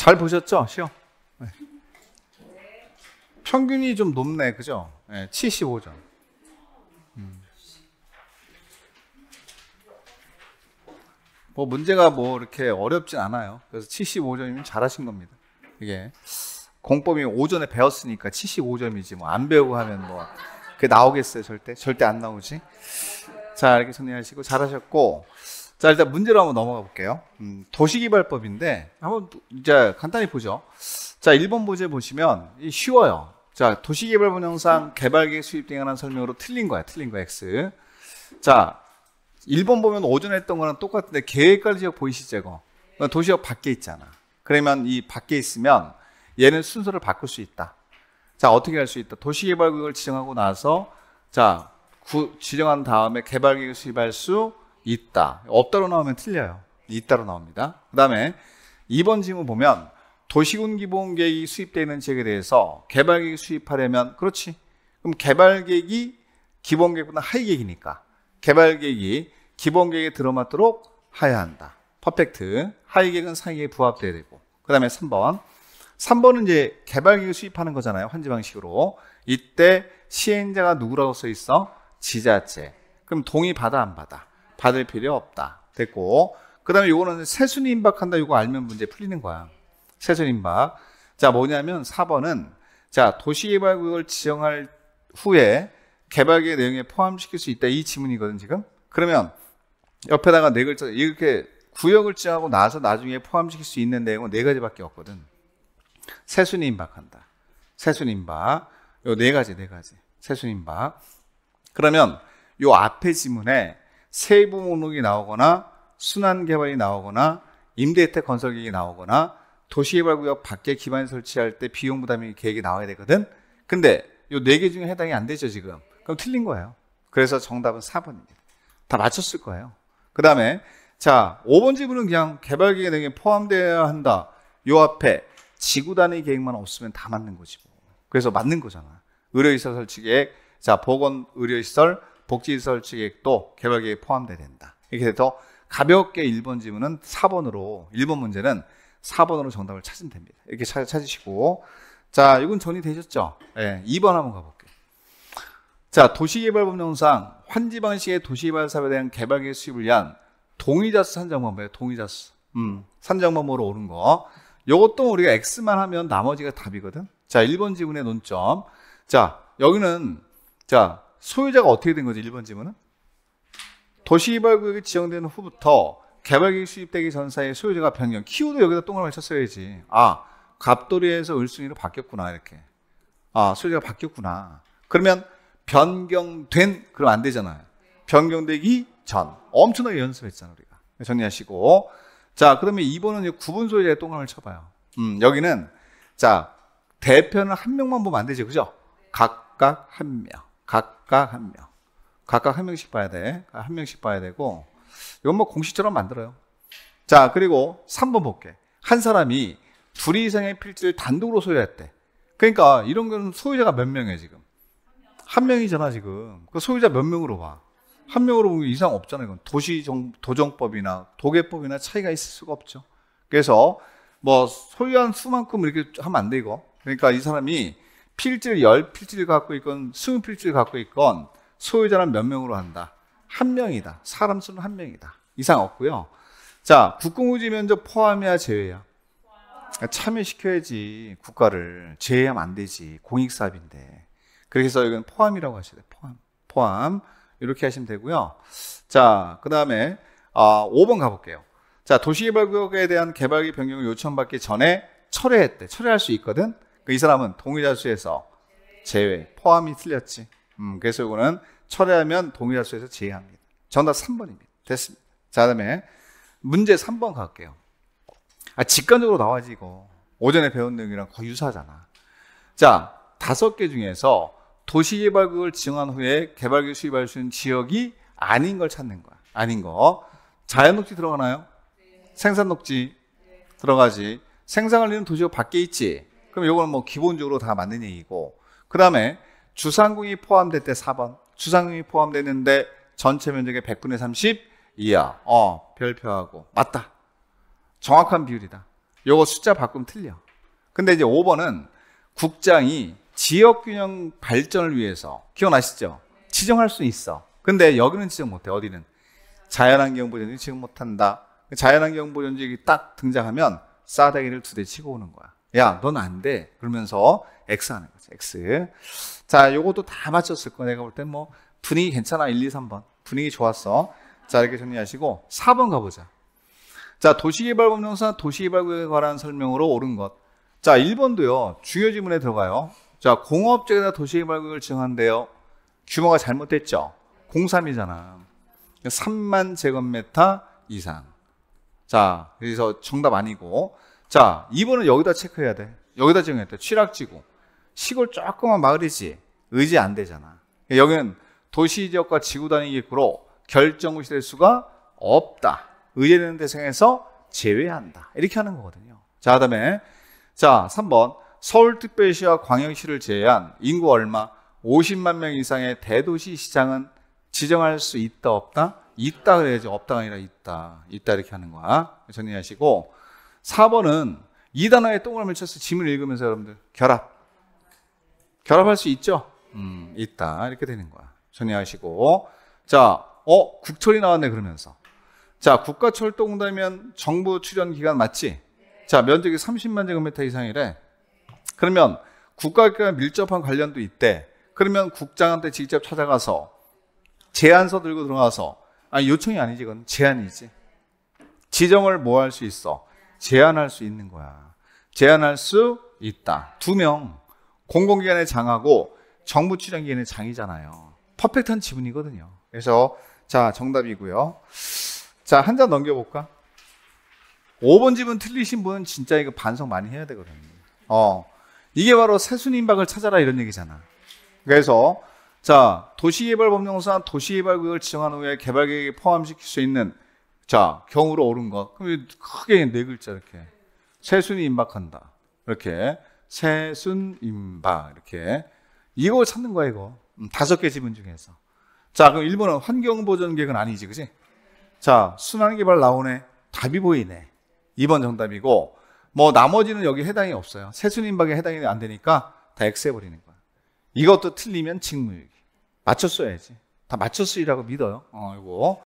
잘 보셨죠? 시험. 네. 평균이 좀 높네, 그죠? 네, 75점. 음. 뭐 문제가 뭐 이렇게 어렵진 않아요. 그래서 75점이면 잘하신 겁니다. 이게 공법이 오전에 배웠으니까 75점이지 뭐 안 배우고 하면 뭐 그게 나오겠어요 절대 절대 안 나오지. 자 이렇게 정리하시고 잘하셨고 자, 일단 문제로 한번 넘어가 볼게요. 음, 도시개발법인데, 한번 이제 간단히 보죠. 자, 1번 보제 보시면 쉬워요. 자, 도시개발 분양상 개발계획 수립 등에 관한 설명으로 틀린 거야. 틀린 거야, X. 자, 1번 보면 오전에 했던 거랑 똑같은데 계획관리 지역 보이시 죠이거 도시역 밖에 있잖아. 그러면 이 밖에 있으면 얘는 순서를 바꿀 수 있다. 자, 어떻게 할 수 있다? 도시개발구역을 지정하고 나서 자, 구, 지정한 다음에 개발계획 수립할 수 있다. 없다로 나오면 틀려요. 있다로 나옵니다. 그 다음에 2번 지문 보면 도시군 기본 계획이 수입되어 있는 지역에 대해서 개발 계획 수입하려면 그렇지. 그럼 개발 계획이 기본 계획보다 하위 계획이니까 개발 계획이 기본 계획에 들어맞도록 하야 한다. 퍼펙트. 하위 계획은 상위 계획에 부합되어야 되고. 그 다음에 3번. 3번은 이제 개발 계획 수입하는 거잖아요. 환지 방식으로. 이때 시행자가 누구라고 써 있어? 지자체. 그럼 동의 받아 안 받아? 받을 필요 없다. 됐고. 그 다음에 요거는 세순이 임박한다. 요거 알면 문제 풀리는 거야. 세순 임박. 자, 뭐냐면 4번은 자, 도시개발구역을 지정할 후에 개발계획 내용에 포함시킬 수 있다. 이 지문이거든, 지금. 그러면 옆에다가 네 글자, 이렇게 구역을 지정하고 나서 나중에 포함시킬 수 있는 내용은 네 가지밖에 없거든. 세순이 임박한다. 세순 임박. 요 네 가지, 네 가지. 세순 임박. 그러면 요 앞에 지문에 세부 목록이 나오거나 순환 개발이 나오거나 임대 혜택 건설 계획이 나오거나 도시개발구역 밖에 기반 설치할 때 비용 부담이 계획이 나와야 되거든. 근데 요 네 개 중에 해당이 안 되죠, 지금. 그럼 틀린 거예요. 그래서 정답은 4번입니다. 다 맞췄을 거예요. 그 다음에, 자, 5번 질문은 그냥 개발 계획에 포함되어야 한다. 요 앞에 지구 단위 계획만 없으면 다 맞는 거지. 뭐. 그래서 맞는 거잖아. 의료시설 설치 계획, 자, 보건 의료시설, 복지시설 측액도 개발계획에 포함돼야 된다. 이렇게 해서 가볍게 1번 지문은 4번으로 1번 문제는 4번으로 정답을 찾으면 됩니다. 이렇게 찾, 찾으시고 자 이건 정리 되셨죠? 네, 예, 2번 한번 가볼게요. 자 도시개발법령상 환지방식의 도시개발 사업에 대한 개발계획 수입을 위한 동의자수 산정방법이에요. 동의자수. 음, 산정방법으로 오른 거. 이것도 우리가 X만 하면 나머지가 답이거든. 자, 1번 지문의 논점. 자, 여기는, 자, 소유자가 어떻게 된거죠 1번 질문은? 도시개발구역이 지정된 후부터 개발계획 수립되기 전 사이 에 소유자가 변경. 키우도 여기다 동그라미 쳤어야지. 아, 갑돌이에서 을순이로 바뀌었구나. 이렇게. 아, 소유자가 바뀌었구나. 그러면 변경된, 그럼 안 되잖아요. 변경되기 전. 엄청나게 연습했잖아, 우리가. 정리하시고. 자, 그러면 2번은 구분 소유자의 동그라미 쳐봐요. 음, 여기는, 자, 대표는 한 명만 보면 안 되지, 그죠? 각각 한 명. 각각 한 명. 각각 한 명씩 봐야 돼. 한 명씩 봐야 되고 이건 뭐 공식처럼 만들어요. 자, 그리고 3번 볼게. 한 사람이 둘이 이상의 필지를 단독으로 소유했대. 그러니까 이런 건 소유자가 몇 명이에요, 지금? 한 명이잖아, 지금. 그 소유자 몇 명으로 봐. 한 명으로 보면 이상 없잖아요. 이건 도시정, 도정법이나 도계법이나 차이가 있을 수가 없죠. 그래서 뭐 소유한 수만큼 이렇게 하면 안 돼, 이거. 그러니까 이 사람이 필지를 1 0 필지를 갖고 있건 2 0 필지를 갖고 있건 소유자는 몇 명으로 한다. 한 명이다. 사람 수는 한 명이다. 이상 없고요. 자, 국공유지 면적 포함이야 제외야. 그러니까 참여시켜야지 국가를 제외하면 안 되지 공익사업인데 그래서 이건 포함이라고 하셔야 돼요 포함 포함 이렇게 하시면 되고요 자그 다음에 아, 5번 가볼게요 자 도시개발구역에 대한 개발기 변경을 요청받기 전에 철회했대 철회할 수 있거든 그 이 사람은 동일자 수에서 제외, 포함이 틀렸지. 음, 그래서 이거는 철회하면 동일자 수에서 제외합니다. 정답 3번입니다. 됐습니다. 자, 다음에 문제 3번 갈게요. 아, 직관적으로 나와지, 이거. 오전에 배운 내용이랑 거의 유사하잖아. 자, 다섯 개 중에서 도시개발구을 지정한 후에 개발계 수립할 수 있는 지역이 아닌 걸 찾는 거야. 아닌 거. 자연녹지 들어가나요? 네. 생산녹지 네. 들어가지. 생산을 이는 도시역 밖에 있지. 그럼 요거는 뭐 기본적으로 다 맞는 얘기고 그 다음에 주상궁이 포함될 때 4번 주상궁이 포함됐는데 전체 면적의 100분의 30 이하 어 별표하고 맞다 정확한 비율이다 요거 숫자 바꾸면 틀려 근데 이제 5번은 국장이 지역균형 발전을 위해서 기억나시죠? 지정할 수 있어 근데 여기는 지정 못해 어디는 자연환경 보존지 지금 못한다 자연환경 보존지 딱 등장하면 싸대기를 두 대 치고 오는 거야 야, 넌 안 돼. 그러면서 X 하는 거죠. X. 자, 요것도 다 맞췄을 거 내가 볼 땐 뭐 분위기 괜찮아. 1, 2, 3번. 분위기 좋았어. 자, 이렇게 정리하시고 4번 가보자. 자, 도시개발법령사 도시개발구역에 관한 설명으로 옳은 것. 자, 1번도요. 중요 지문에 들어가요. 자, 공업적이나 도시개발구역을 지정한대요. 규모가 잘못됐죠. 03이잖아. 3만 제곱미터 이상. 자, 여기서 정답 아니고 자, 2번은 여기다 체크해야 돼. 여기다 정해야 돼. 취락지구. 시골 조그만 마을이지. 의지 안 되잖아. 여기는 도시 지역과 지구 단위 기구로 결정구 실수가 없다. 의제되는 대상에서 제외한다. 이렇게 하는 거거든요. 자, 그다음에 자, 3번. 서울특별시와 광역시를 제외한 인구 얼마 50만 명 이상의 대도시 시장은 지정할 수 있다 없다? 있다 그래야지 없다가 아니라 있다. 있다 이렇게 하는 거야. 정리하시고 4번은 이 단어에 동그라미를 쳐서 짐을 읽으면서 여러분들 결합. 결합할 수 있죠? 음, 있다. 이렇게 되는 거야. 전해하시고. 자, 어, 국철이 나왔네 그러면서. 자, 국가철도공단이면 정부 출연 기간 맞지? 자, 면적이 30만 제곱미터 이상이래. 그러면 국가기관 밀접한 관련도 있대. 그러면 국장한테 직접 찾아가서 제안서 들고 들어가서 아니 요청이 아니지 그건 제안이지. 지정을 뭐 할 수 있어? 제한할 수 있는 거야. 제한할 수 있다. 두 명. 공공기관의 장하고 정부 출연기관의 장이잖아요. 퍼펙트한 지분이거든요. 그래서 자, 정답이고요. 자, 한장 넘겨볼까? 5번 지분 틀리신 분 진짜 이거 반성 많이 해야 되거든요. 어. 이게 바로 세순인박을 찾아라 이런 얘기잖아. 그래서 자, 도시개발법령상 도시개발구역을 지정한 후에 개발계획에 포함시킬 수 있는 자, 경으로 오른 거. 그럼 크게 네 글자 이렇게. 세순이 임박한다. 이렇게. 세순 임박. 이렇게. 이거 찾는 거야, 이거. 음, 다섯 개 지문 중에서. 자, 그럼 1번은 환경보전객은 아니지, 그지? 자, 순환개발 나오네. 답이 보이네. 2번 정답이고, 뭐, 나머지는 여기 해당이 없어요. 세순임박에 해당이 안 되니까 다 X 해버리는 거야. 이것도 틀리면 직무유기. 맞췄어야지. 다 맞췄으리라고 믿어요. 어, 이거.